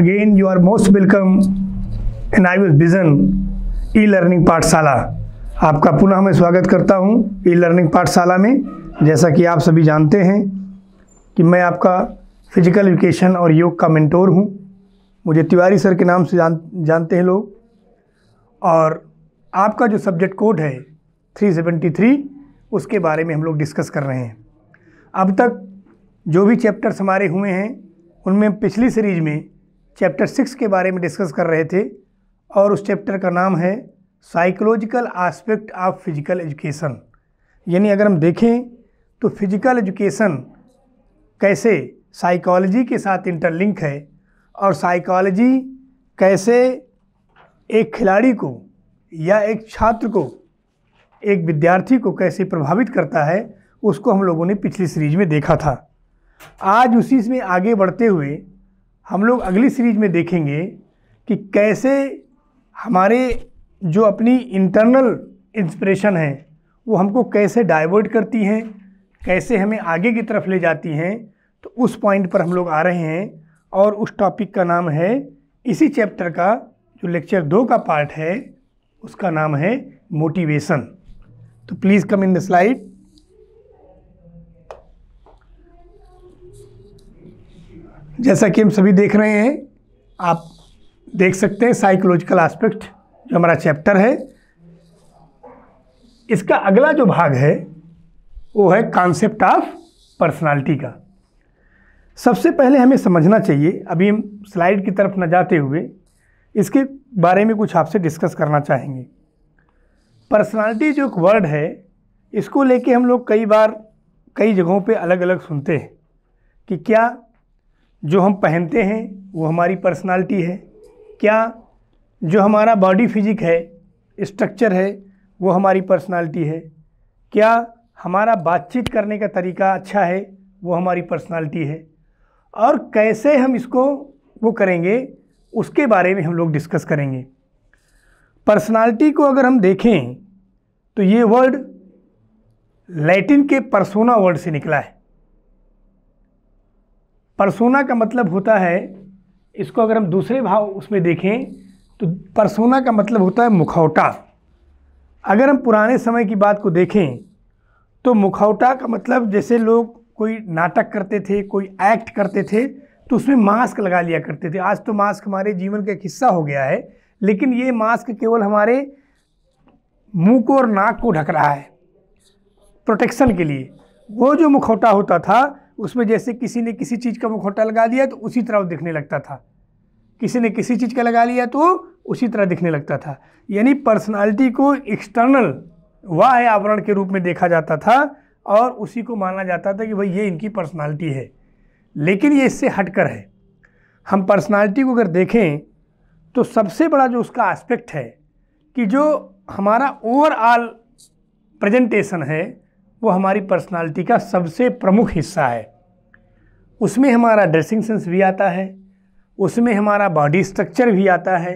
Again, you are most welcome in IOS Vision e-learning पाठशाला आपका पुनः मैं स्वागत करता हूं e-learning पाठशाला में जैसा कि आप सभी जानते हैं कि मैं आपका फिजिकल एजुकेशन और योग का मेंटोर हूं मुझे तिवारी सर के नाम से जान जानते हैं लोग और आपका जो सब्जेक्ट कोड है 373 उसके बारे में हम लोग डिस्कस कर रहे हैं अब तक जो भी चैप्टर्स हमारे हुए हैं उनमें पिछली सीरीज में चैप्टर सिक्स के बारे में डिस्कस कर रहे थे और उस चैप्टर का नाम है psychological aspect of physical education यानी अगर हम देखें तो फिज़िकल एजुकेशन कैसे साइकोलॉजी के साथ इंटरलिंक है और साइकोलॉजी कैसे एक खिलाड़ी को या एक छात्र को एक विद्यार्थी को कैसे प्रभावित करता है उसको हम लोगों ने पिछली सीरीज में देखा था आज उसी में आगे बढ़ते हुए हम लोग अगली सीरीज में देखेंगे कि कैसे हमारे जो अपनी इंटरनल इंस्पिरेशन है वो हमको कैसे डाइवर्ट करती हैं कैसे हमें आगे की तरफ ले जाती हैं तो उस पॉइंट पर हम लोग आ रहे हैं और उस टॉपिक का नाम है इसी चैप्टर का जो लेक्चर दो का पार्ट है उसका नाम है मोटिवेशन तो please come in the slide जैसा कि हम सभी देख रहे हैं आप देख सकते हैं साइकोलॉजिकल एस्पेक्ट जो हमारा चैप्टर है इसका अगला जो भाग है वो है कॉन्सेप्ट ऑफ पर्सनालिटी का सबसे पहले हमें समझना चाहिए अभी हम स्लाइड की तरफ न जाते हुए इसके बारे में कुछ आपसे डिस्कस करना चाहेंगे पर्सनालिटी जो एक वर्ड है इसको लेके हम लोग कई बार कई जगहों पे अलग अलग सुनते हैं कि क्या जो हम पहनते हैं वो हमारी पर्सनालिटी है क्या जो हमारा बॉडी फिजिक है स्ट्रक्चर है वो हमारी पर्सनालिटी है क्या हमारा बातचीत करने का तरीका अच्छा है वो हमारी पर्सनालिटी है और कैसे हम इसको वो करेंगे उसके बारे में हम लोग डिस्कस करेंगे पर्सनालिटी को अगर हम देखें तो ये वर्ड लैटिन के परसोना वर्ड से निकला है परसोना का मतलब होता है इसको अगर हम दूसरे भाव उसमें देखें तो परसोना का मतलब होता है मुखौटा अगर हम पुराने समय की बात को देखें तो मुखौटा का मतलब जैसे लोग कोई नाटक करते थे कोई एक्ट करते थे तो उसमें मास्क लगा लिया करते थे आज तो मास्क हमारे जीवन का एक हिस्सा हो गया है लेकिन ये मास्क केवल हमारे मुंह को और नाक को ढक रहा है प्रोटेक्शन के लिए वो जो मुखौटा होता था उसमें जैसे किसी ने किसी चीज़ का मुखौटा लगा लिया तो उसी तरह वो दिखने लगता था किसी ने किसी चीज़ का लगा लिया तो उसी तरह दिखने लगता था यानी पर्सनालिटी को एक्सटर्नल वाह आवरण के रूप में देखा जाता था और उसी को माना जाता था कि भाई ये इनकी पर्सनालिटी है लेकिन ये इससे हटकर है हम पर्सनालिटी को अगर देखें तो सबसे बड़ा जो उसका एस्पेक्ट है कि जो हमारा ओवरऑल प्रेजेंटेशन है वो हमारी पर्सनालिटी का सबसे प्रमुख हिस्सा है उसमें हमारा ड्रेसिंग सेंस भी आता है उसमें हमारा बॉडी स्ट्रक्चर भी आता है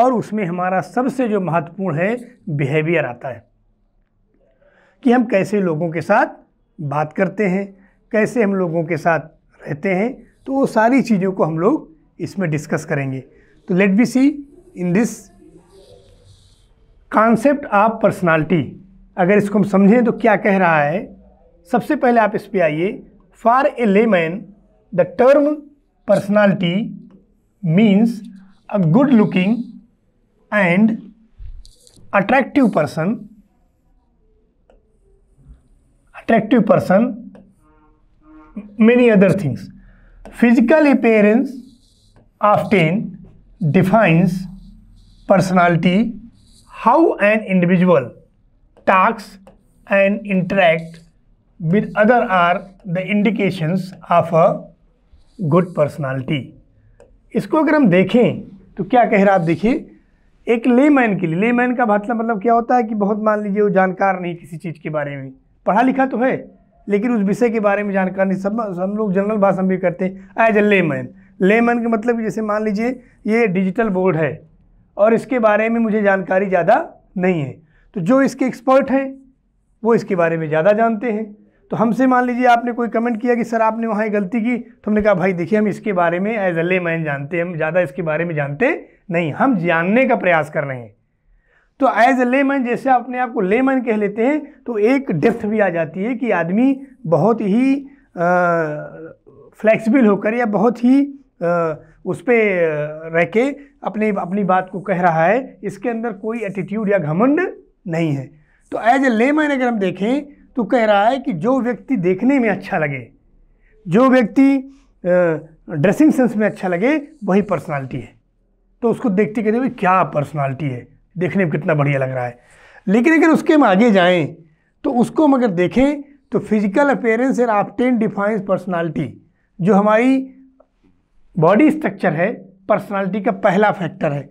और उसमें हमारा सबसे जो महत्वपूर्ण है बिहेवियर आता है कि हम कैसे लोगों के साथ बात करते हैं कैसे हम लोगों के साथ रहते हैं तो वो सारी चीज़ों को हम लोग इसमें डिस्कस करेंगे तो let be see in this concept of personality अगर इसको हम समझें तो क्या कह रहा है सबसे पहले आप इस पर आइए for a layman The term personality means a good looking and attractive person attractive person many other things physical appearance often defines personality how an individual talks and interacts with other are the indications of a good personality इसको अगर हम देखें तो क्या कह रहा आप देखिए एक मैन के लिए मैन का मतलब क्या होता है कि बहुत मान लीजिए वो जानकार नहीं किसी चीज़ के बारे में पढ़ा लिखा तो है लेकिन उस विषय के बारे में जानकार नहीं सब हम लोग जनरल भाषा भी करते हैं एज ए ले मैन का मतलब जैसे मान लीजिए ये डिजिटल बोर्ड है और इसके बारे में मुझे जानकारी ज़्यादा नहीं है तो जो इसके एक्सपर्ट हैं वो इसके बारे में ज़्यादा जानते हैं तो हमसे मान लीजिए आपने कोई कमेंट किया कि सर आपने वहाँ गलती की तो हमने कहा भाई देखिए हम इसके बारे में एज अ मैन जानते हैं हम ज़्यादा इसके बारे में जानते नहीं हम जानने का प्रयास कर रहे हैं तो एज अ मैन जैसे आप अपने आप को मैन कह लेते हैं तो एक डेफ्थ भी आ जाती है कि आदमी बहुत ही फ्लेक्सिबल होकर या बहुत ही आ, उस पर रह के अपने अपनी बात को कह रहा है इसके अंदर कोई एटीट्यूड या घमंड नहीं है तो एज ले मैन अगर हम देखें तो कह रहा है कि जो व्यक्ति देखने में अच्छा लगे जो व्यक्ति ड्रेसिंग सेंस में अच्छा लगे वही पर्सनालिटी है तो उसको देखते कहते भाई क्या पर्सनालिटी है देखने में कितना बढ़िया लग रहा है लेकिन अगर उसके हम आगे जाएं तो उसको हम अगर देखें तो physical appearance and often defines personality जो हमारी बॉडी स्ट्रक्चर है पर्सनालिटी का पहला फैक्टर है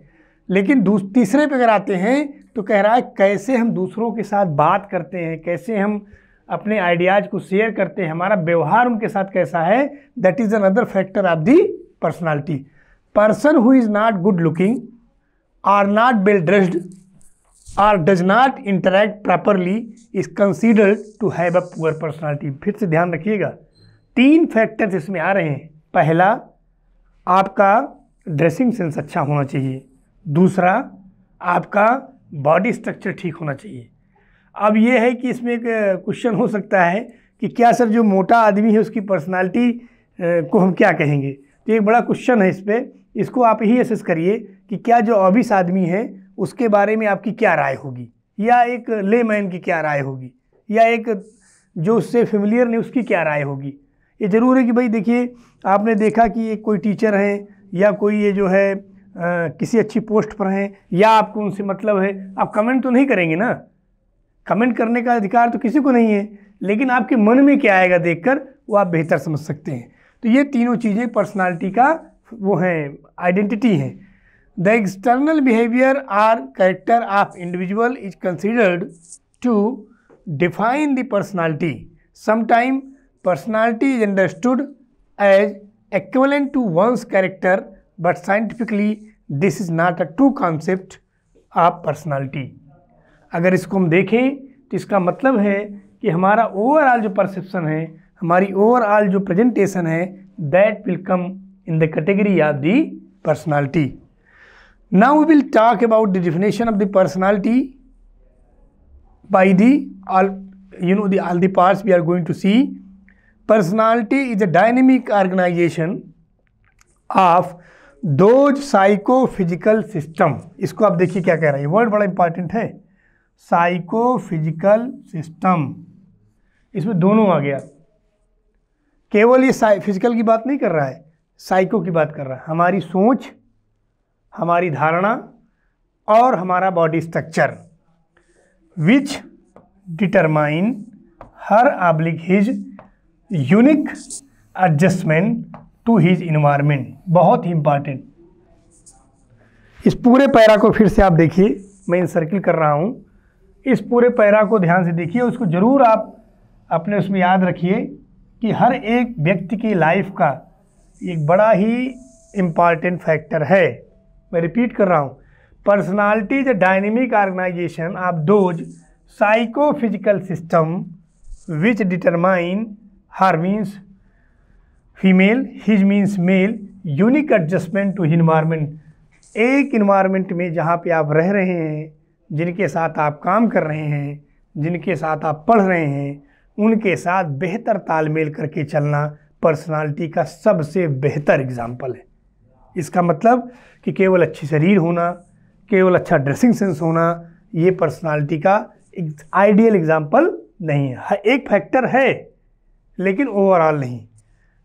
लेकिन तीसरे पे अगर आते हैं तो कह रहा है कैसे हम दूसरों के साथ बात करते हैं कैसे हम अपने आइडियाज़ को शेयर करते हैं हमारा व्यवहार उनके साथ कैसा है that is another factor of the personality person who is not good looking or not well dressed or does not interact properly is considered to have a poor personality फिर से ध्यान रखिएगा तीन फैक्टर्स इसमें आ रहे हैं पहला आपका ड्रेसिंग सेंस अच्छा होना चाहिए दूसरा आपका बॉडी स्ट्रक्चर ठीक होना चाहिए अब ये है कि इसमें एक क्वेश्चन हो सकता है कि क्या सर जो मोटा आदमी है उसकी पर्सनालिटी को हम क्या कहेंगे तो एक बड़ा क्वेश्चन है इस पर इसको आप ही असेस करिए कि क्या जो ऑबिस आदमी है उसके बारे में आपकी क्या राय होगी या एक ले मैन की क्या राय होगी या एक जो उससे फेमिलियर ने उसकी क्या राय होगी ये ज़रूर है कि भाई देखिए आपने देखा कि ये कोई टीचर हैं या कोई ये जो है किसी अच्छी पोस्ट पर हैं या आपको उनसे मतलब है आप कमेंट तो नहीं करेंगे ना कमेंट करने का अधिकार तो किसी को नहीं है लेकिन आपके मन में क्या आएगा देखकर वो आप बेहतर समझ सकते हैं तो ये तीनों चीज़ें पर्सनालिटी का वो हैं आइडेंटिटी हैं the external behaviour or character of individual is considered to define the personality sometime personality is understood as equivalent to one's character but scientifically this is not a true concept of personality अगर इसको हम देखें तो इसका मतलब है कि हमारा ओवरऑल जो परसेप्शन है हमारी ओवरऑल जो प्रेजेंटेशन है that will come in the category of the personality now we will talk about the definition of the personality by the all you know the all the parts we are going to see personality is a dynamic organisation of those psycho physical system इसको आप देखिए क्या कह रहा है word बड़ा important है psycho physical system इसमें दोनों आ गया केवल ये फिजिकल की बात नहीं कर रहा है साइको की बात कर रहा है हमारी सोच हमारी धारणा और हमारा body structure which determine her oblique his unique adjustment to his environment बहुत ही इम्पॉर्टेंट इस पूरे पैरा को फिर से आप देखिए मैं इंसर्किल कर रहा हूँ इस पूरे पैरा को ध्यान से देखिए उसको ज़रूर आप अपने उसमें याद रखिए कि हर एक व्यक्ति की लाइफ का एक बड़ा ही इम्पॉर्टेंट फैक्टर है मैं रिपीट कर रहा हूँ personality is a dynamic organisation of those psychophysical system which determine her means female his means male unique adjustment to environment एक इन्वायरमेंट में जहाँ पे आप रह रहे हैं जिनके साथ आप काम कर रहे हैं जिनके साथ आप पढ़ रहे हैं उनके साथ बेहतर तालमेल करके चलना पर्सनालिटी का सबसे बेहतर एग्ज़ाम्पल है इसका मतलब कि केवल अच्छी शरीर होना केवल अच्छा ड्रेसिंग सेंस होना ये पर्सनालिटी का आइडियल एग्ज़ाम्पल नहीं है एक फैक्टर है लेकिन ओवरऑल नहीं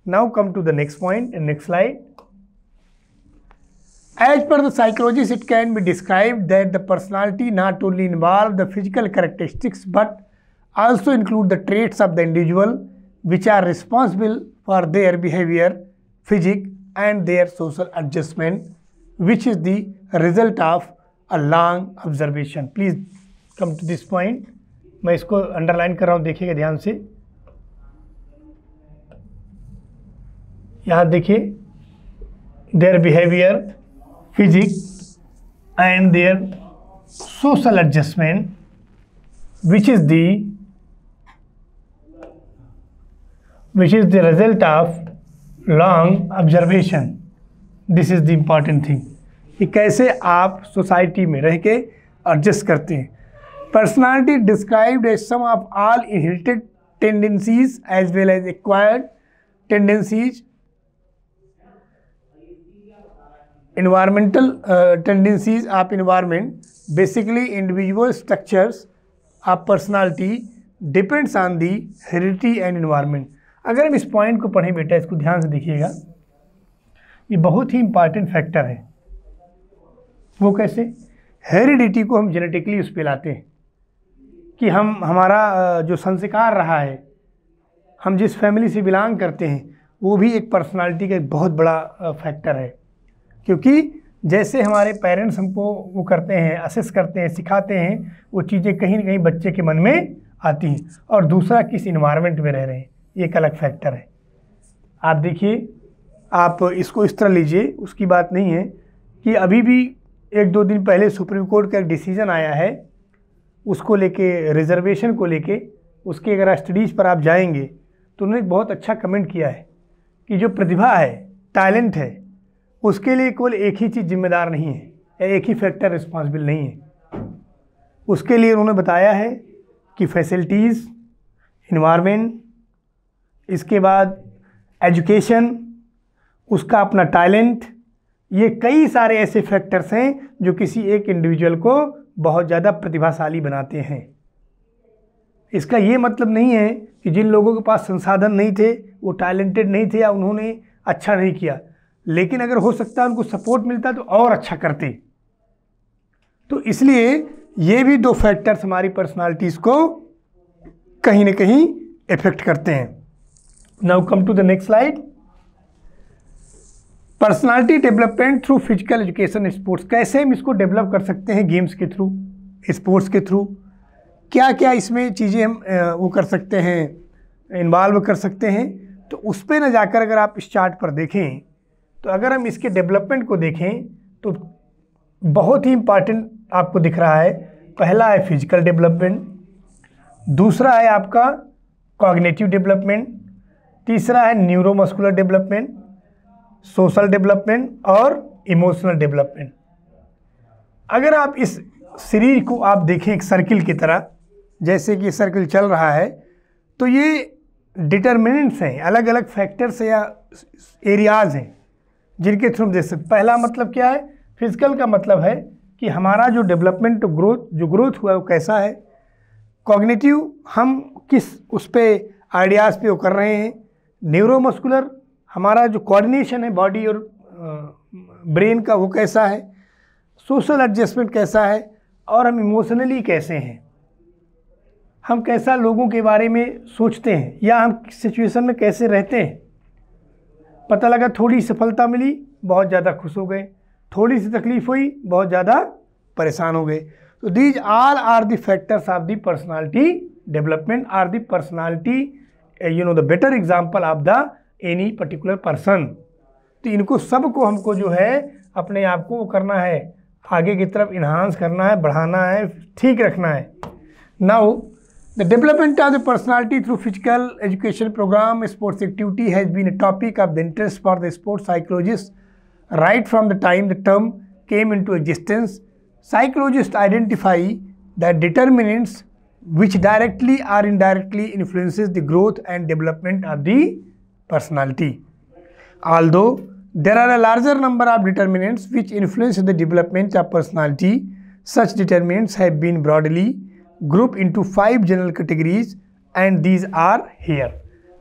Now come to the next point and next slide. As per the psychologist, it can be described that the personality not only involves the physical characteristics but also include the traits of the individual which are responsible for their behavior, physique and their social adjustment which is the result of a long observation. Please come to this point. I इसको underline it. रहा हूँ देखिएगा यहाँ देखिए their behaviour physique and their social adjustment which is the which is the result of long observation this is the important thing कि कैसे आप society में रह के एडजस्ट करते हैं personality described as sum of all inherited tendencies as well as acquired tendencies environmental tendencies of environment basically individual structures of personality depends on the heredity and environment अगर हम इस पॉइंट को पढ़ें बेटा इसको ध्यान से देखिएगा ये बहुत ही इम्पॉर्टेंट फैक्टर है वो कैसे हेरिडिटी को हम जेनेटिकली उस पर लाते हैं कि हम हमारा uh, जो संस्कार रहा है हम जिस फैमिली से बिलोंग करते हैं वो भी एक पर्सनालिटी का एक बहुत बड़ा फैक्टर uh, है क्योंकि जैसे हमारे पेरेंट्स हमको वो करते हैं असेस करते हैं सिखाते हैं वो चीज़ें कहीं ना कहीं बच्चे के मन में आती हैं और दूसरा किस इन्वायरमेंट में रह रहे हैं ये एक अलग फैक्टर है आप देखिए आप इसको इस तरह लीजिए उसकी बात नहीं है कि अभी भी एक दो दिन पहले सुप्रीम कोर्ट का एक डिसीज़न आया है उसको लेके रिजर्वेशन को लेके उसके अगर स्टडीज़ पर आप जाएंगे तो उन्होंने एक बहुत अच्छा कमेंट किया है कि जो प्रतिभा है टैलेंट है उसके लिए केवल एक ही चीज़ जिम्मेदार नहीं है या एक ही फैक्टर रिस्पॉन्सिबल नहीं है उसके लिए उन्होंने बताया है कि फैसिलिटीज़ इन्वायरमेंट इसके बाद एजुकेशन उसका अपना टैलेंट ये कई सारे ऐसे फैक्टर्स हैं जो किसी एक इंडिविजुअल को बहुत ज़्यादा प्रतिभाशाली बनाते हैं इसका ये मतलब नहीं है कि जिन लोगों के पास संसाधन नहीं थे वो टैलेंटेड नहीं थे या उन्होंने अच्छा नहीं किया लेकिन अगर हो सकता उनको सपोर्ट मिलता तो और अच्छा करते तो इसलिए ये भी दो फैक्टर्स हमारी पर्सनालिटीज़ को कहीं ना कहीं इफेक्ट करते हैं now come to the next slide personality development through physical education sports कैसे हम इसको डेवलप कर सकते हैं गेम्स के थ्रू स्पोर्ट्स के थ्रू क्या क्या इसमें चीज़ें हम वो कर सकते हैं इन्वॉल्व कर सकते हैं तो उस पर ना जाकर अगर आप इस चार्ट पर देखें तो अगर हम इसके डेवलपमेंट को देखें तो बहुत ही इम्पॉर्टेंट आपको दिख रहा है पहला है फिजिकल डेवलपमेंट दूसरा है आपका कॉग्नेटिव डेवलपमेंट तीसरा है न्यूरोमस्कुलर डेवलपमेंट सोशल डेवलपमेंट और इमोशनल डेवलपमेंट अगर आप इस शरीर को आप देखें एक सर्किल की तरह जैसे कि सर्किल चल रहा है तो ये डिटर्मिनेंट्स हैं अलग अलग फैक्टर्स या एरियाज़ हैं जिनके थ्रू हम देख सकते पहला मतलब क्या है फिजिकल का मतलब है कि हमारा जो डेवलपमेंट ग्रोथ जो ग्रोथ हुआ है वो कैसा है कॉग्निटिव हम किस उस पर आइडियाज़ पे वो कर रहे हैं न्यूरोमस्कुलर हमारा जो कोऑर्डिनेशन है बॉडी और ब्रेन का वो कैसा है सोशल एडजस्टमेंट कैसा है और हम इमोशनली कैसे हैं हम कैसा लोगों के बारे में सोचते हैं या हम सिचुएशन में कैसे रहते हैं पता लगा थोड़ी सफलता मिली बहुत ज़्यादा खुश हो गए थोड़ी सी तकलीफ हुई बहुत ज़्यादा परेशान हो गए तो these all are the factors of the personality development or the personality you know the better example of the any particular person तो इनको सबको हमको जो है अपने आप को करना है आगे की तरफ इन्हांस करना है बढ़ाना है ठीक रखना है now The development of the personality through physical education program, sports activity has been a topic of the interest for the sports psychologists right from the time the term came into existence. Psychologists identify the determinants which directly or indirectly influences the growth and development of the personality. Although there are a larger number of determinants which influence the development of personality, such determinants have been broadly group into five general categories and these are here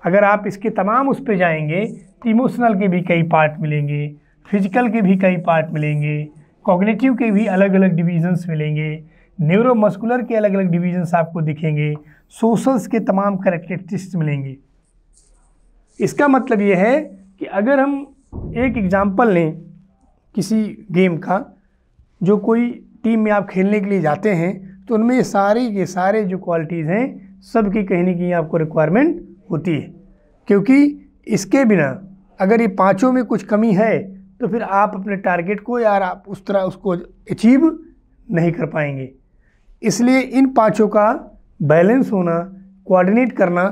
अगर आप इसके तमाम उस पर जाएंगे तो emotional के भी कई पार्ट मिलेंगे फिजिकल के भी कई पार्ट मिलेंगे कॉग्नेटिव के भी अलग अलग डिवीजन्स मिलेंगे न्यूरोमस्कुलर के अलग अलग डिवीजन्स आपको दिखेंगे सोशल्स के तमाम करेक्टरिस्टिक्स मिलेंगे इसका मतलब ये है कि अगर हम एक एग्ज़ाम्पल लें किसी गेम का जो कोई टीम में आप खेलने के लिए जाते हैं तो उनमें सारी के सारे जो क्वालिटीज़ हैं सब की कहीं ना कहीं आपको रिक्वायरमेंट होती है क्योंकि इसके बिना अगर ये पाँचों में कुछ कमी है तो फिर आप अपने टारगेट को यार आप उस तरह उसको अचीव नहीं कर पाएंगे इसलिए इन पाँचों का बैलेंस होना कोऑर्डिनेट करना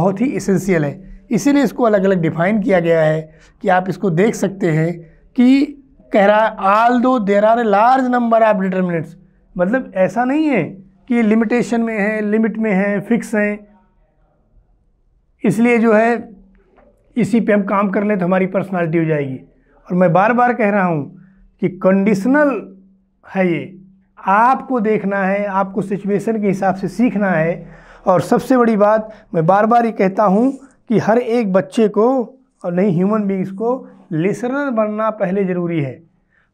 बहुत ही इसेंशियल है इसीलिए इसको अलग अलग डिफाइन किया गया है कि आप इसको देख सकते हैं कि कह रहा है although there are a large number of determinants मतलब ऐसा नहीं है कि लिमिटेशन में है लिमिट में है फिक्स हैं इसलिए जो है इसी पे हम काम कर लें तो हमारी पर्सनालिटी हो जाएगी और मैं बार बार कह रहा हूँ कि कंडीशनल है ये आपको देखना है आपको सिचुएशन के हिसाब से सीखना है और सबसे बड़ी बात मैं बार बार ये कहता हूँ कि हर एक बच्चे को और नहीं ह्यूमन बींग्स को लिसनर बनना पहले ज़रूरी है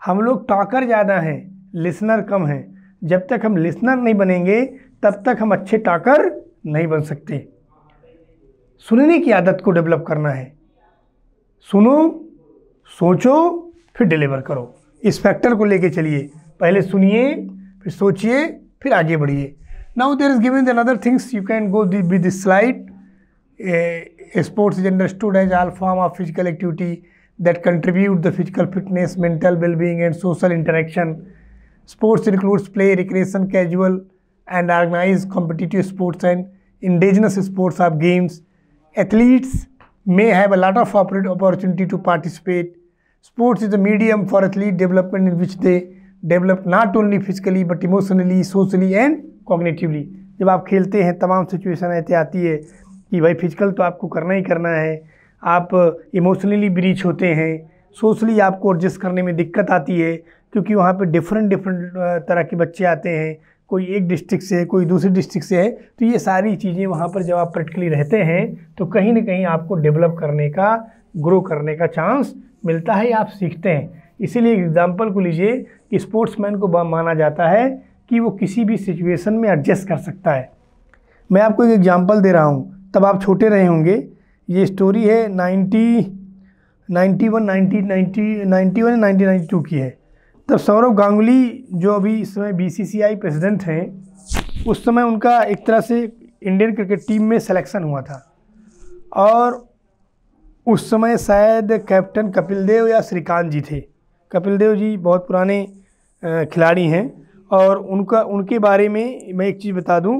हम लोग टॉकर ज़्यादा हैं लिसनर कम हैं जब तक हम लिसनर नहीं बनेंगे तब तक हम अच्छे टाकर नहीं बन सकते सुनने की आदत को डेवलप करना है सुनो सोचो फिर डिलीवर करो इस फैक्टर को लेके चलिए पहले सुनिए फिर सोचिए फिर आगे बढ़िए now there is given another things you can go with this slide sports is understood as all form of physical activity that contribute the physical fitness mental wellbeing and social interaction Sports includes play, recreation, casual and organized competitive sports and indigenous sports of games. Athletes may have a lot of opportunity to participate. Sports is a medium for athlete development in which they develop not only physically but emotionally socially and cognitively जब आप खेलते हैं तमाम situation ऐसे आती है कि भाई फिजिकल तो आपको करना ही करना है आप इमोशनली ब्रीच होते हैं सोशली आपको एडजस्ट करने में दिक्कत आती है क्योंकि वहाँ पे डिफरेंट डिफरेंट तरह के बच्चे आते हैं कोई एक डिस्ट्रिक्ट से कोई दूसरे डिस्ट्रिक्ट से है तो ये सारी चीज़ें वहाँ पर जब आप प्रैक्टिकली रहते हैं तो कहीं ना कहीं आपको डेवलप करने का ग्रो करने का चांस मिलता है आप सीखते हैं इसीलिए एक एग्ज़ाम्पल को लीजिए कि स्पोर्ट्समैन को माना जाता है कि वो किसी भी सिचुएशन में एडजस्ट कर सकता है मैं आपको एक एग्ज़ाम्पल दे रहा हूँ तब आप छोटे रहे होंगे ये स्टोरी है ninety ninety one ninety ninety ninety one ninety ninety two की है तब सौरभ गांगुली जो अभी इस समय बीसीसीआई प्रेसिडेंट हैं उस समय उनका एक तरह से इंडियन क्रिकेट टीम में सिलेक्शन हुआ था और उस समय शायद कैप्टन कपिल देव या श्रीकांत जी थे कपिल देव जी बहुत पुराने खिलाड़ी हैं और उनका उनके बारे में मैं एक चीज़ बता दूं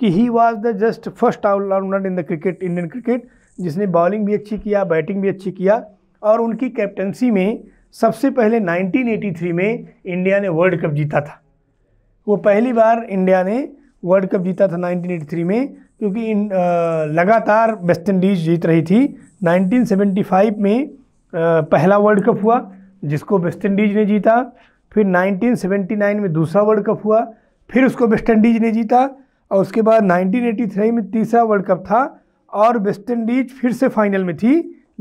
कि he was the just first allrounder in the cricket Indian cricket जिसने बॉलिंग भी अच्छी किया बैटिंग भी अच्छी किया और उनकी कैप्टनसी में सबसे पहले 1983 में इंडिया ने वर्ल्ड कप जीता था वो पहली बार इंडिया ने वर्ल्ड कप जीता था 1983 में क्योंकि इन लगातार वेस्ट इंडीज़ जीत रही थी 1975 में पहला वर्ल्ड कप हुआ जिसको वेस्ट इंडीज़ ने जीता फिर 1979 में दूसरा वर्ल्ड कप हुआ फिर उसको वेस्ट इंडीज़ ने जीता और उसके बाद 1983 में तीसरा वर्ल्ड कप था और वेस्ट इंडीज़ फिर से फाइनल में थी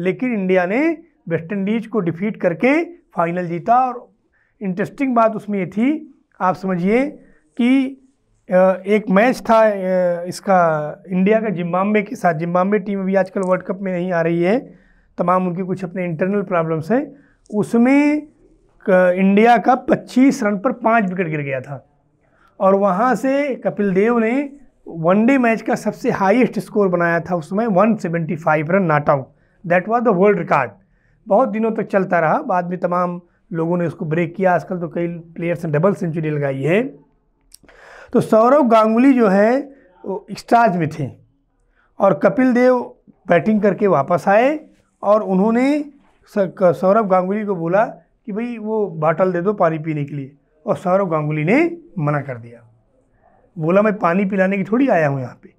लेकिन इंडिया ने वेस्ट इंडीज़ को डिफीट करके फाइनल जीता और इंटरेस्टिंग बात उसमें ये थी आप समझिए कि एक मैच था इसका इंडिया का जिम्बाब्वे के साथ जिम्बाब्वे टीम अभी आजकल वर्ल्ड कप में नहीं आ रही है तमाम उनकी कुछ अपने इंटरनल प्रॉब्लम्स हैं उसमें इंडिया का 25 रन पर पाँच विकेट गिर गया था और वहाँ से कपिल देव ने वनडे मैच का सबसे हाईएस्ट स्कोर बनाया था उस समय 175 run not out that was the world record बहुत दिनों तक चलता रहा बाद में तमाम लोगों ने उसको ब्रेक किया आजकल तो कई प्लेयर्स ने डबल सेंचुरी लगाई है तो सौरव गांगुली जो है वो स्टार्ज में थे और कपिल देव बैटिंग करके वापस आए और उन्होंने सौरव गांगुली को बोला कि भाई वो बाटल दे दो पानी पीने के लिए और सौरव गांगुली ने मना कर दिया बोला मैं पानी पिलाने की थोड़ी आया हूँ यहाँ पे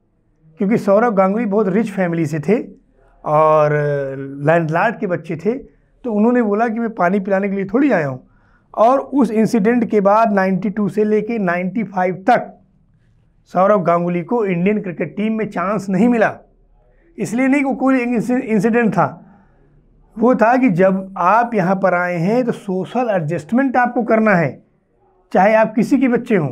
क्योंकि सौरव गांगुली बहुत रिच फैमिली से थे और लैंडलार्ड के बच्चे थे तो उन्होंने बोला कि मैं पानी पिलाने के लिए थोड़ी आया हूँ और उस इंसिडेंट के बाद 92 से लेके 95 तक सौरभ गांगुली को इंडियन क्रिकेट टीम में चांस नहीं मिला इसलिए नहीं कि कोई इंसिडेंट था वो था कि जब आप यहाँ पर आए हैं तो सोशल एडजस्टमेंट आपको करना है चाहे आप किसी के बच्चे हों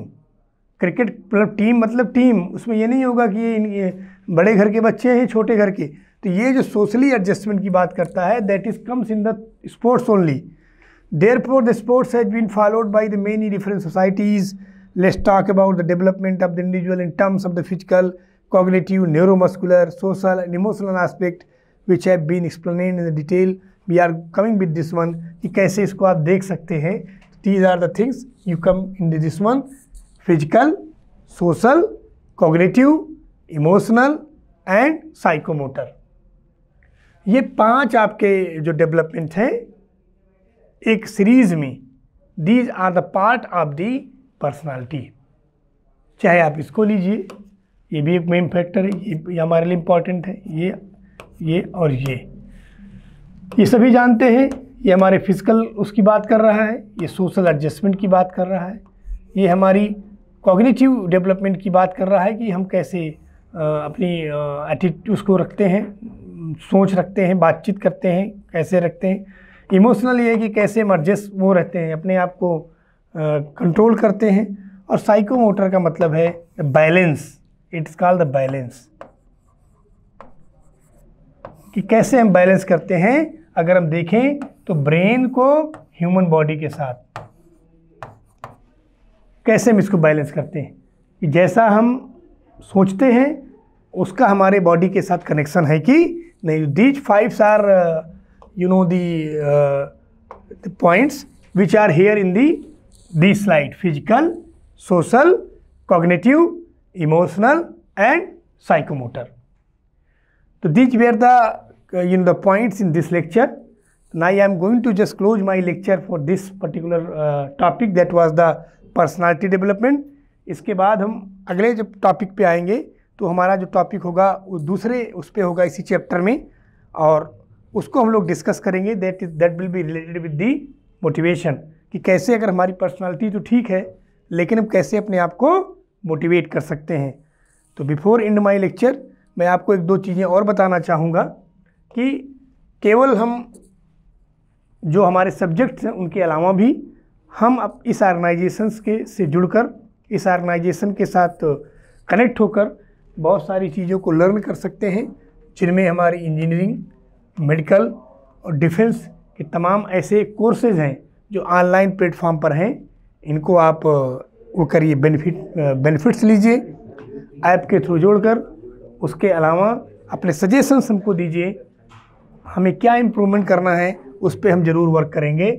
क्रिकेट मतलब टीम मतलब टीम उसमें ये नहीं होगा कि ये बड़े घर के बच्चे हैं छोटे घर के तो ये जो सोशली एडजस्टमेंट की बात करता है that is comes in the sports only there for the sports has been followed by the many different societies let's talk about the development of the individual in terms of the physical cognitive neuromuscular social and emotional aspect which have been explain in the detail we are coming with this one कि कैसे इसको आप देख सकते हैं these are the things you come in this one physical social cognitive emotional and psychomotor ये पांच आपके जो डेवलपमेंट हैं एक सीरीज में दीज आर द पार्ट ऑफ दी पर्सनालिटी चाहे आप इसको लीजिए ये भी एक मेन फैक्टर है ये, ये हमारे लिए इम्पॉर्टेंट है ये ये और ये ये सभी जानते हैं ये हमारे फिजिकल उसकी बात कर रहा है ये सोशल एडजस्टमेंट की बात कर रहा है ये हमारी कॉग्निटिव डेवलपमेंट की बात कर रहा है कि हम कैसे अपनी एटीट्यूड को रखते हैं सोच रखते हैं बातचीत करते हैं कैसे रखते हैं इमोशनल ये है कि कैसे मर्जेस वो रहते हैं अपने आप को कंट्रोल करते हैं और साइकोमोटर का मतलब है balance it's called the balance कि कैसे हम बैलेंस करते हैं अगर हम देखें तो ब्रेन को ह्यूमन बॉडी के साथ कैसे हम इसको बैलेंस करते हैं कि जैसा हम सोचते हैं उसका हमारे बॉडी के साथ कनेक्शन है कि these fives are uh, you know the, uh, the points which are here in the this slide physical social cognitive emotional and psychomotor so these were the uh, you know the points in this lecture now i am going to just close my lecture for this particular topic that was the personality development इसके बाद हम अगले जब topic पे आएंगे तो हमारा जो टॉपिक होगा वो दूसरे उस पर होगा इसी चैप्टर में और उसको हम लोग डिस्कस करेंगे that is that will be related with the motivation कि कैसे अगर हमारी पर्सनालिटी तो ठीक है लेकिन हम कैसे अपने आप को मोटिवेट कर सकते हैं तो बिफोर एंड माई लेक्चर मैं आपको एक दो चीज़ें और बताना चाहूँगा कि केवल हम जो हमारे सब्जेक्ट्स हैं उनके अलावा भी हम अब इस आर्गनाइजेशन के से जुड़कर इस ऑर्गेनाइजेशन के साथ कनेक्ट होकर बहुत सारी चीज़ों को लर्न कर सकते हैं जिनमें हमारी इंजीनियरिंग मेडिकल और डिफेंस के तमाम ऐसे कोर्सेज हैं जो ऑनलाइन प्लेटफॉर्म पर हैं इनको आप वो करिए बेनिफिट बेनिफिट्स लीजिए ऐप के थ्रू जोड़कर उसके अलावा अपने सजेशंस हमको दीजिए हमें क्या इम्प्रूवमेंट करना है उस पर हम ज़रूर वर्क करेंगे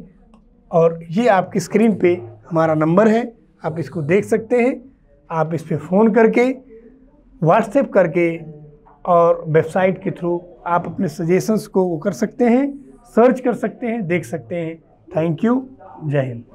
और ये आपकी स्क्रीन पे हमारा नंबर है आप इसको देख सकते हैं आप इस पर फ़ोन करके व्हाट्सएप करके और वेबसाइट के थ्रू आप अपने सजेशंस को वो कर सकते हैं सर्च कर सकते हैं देख सकते हैं थैंक यू जय हिंद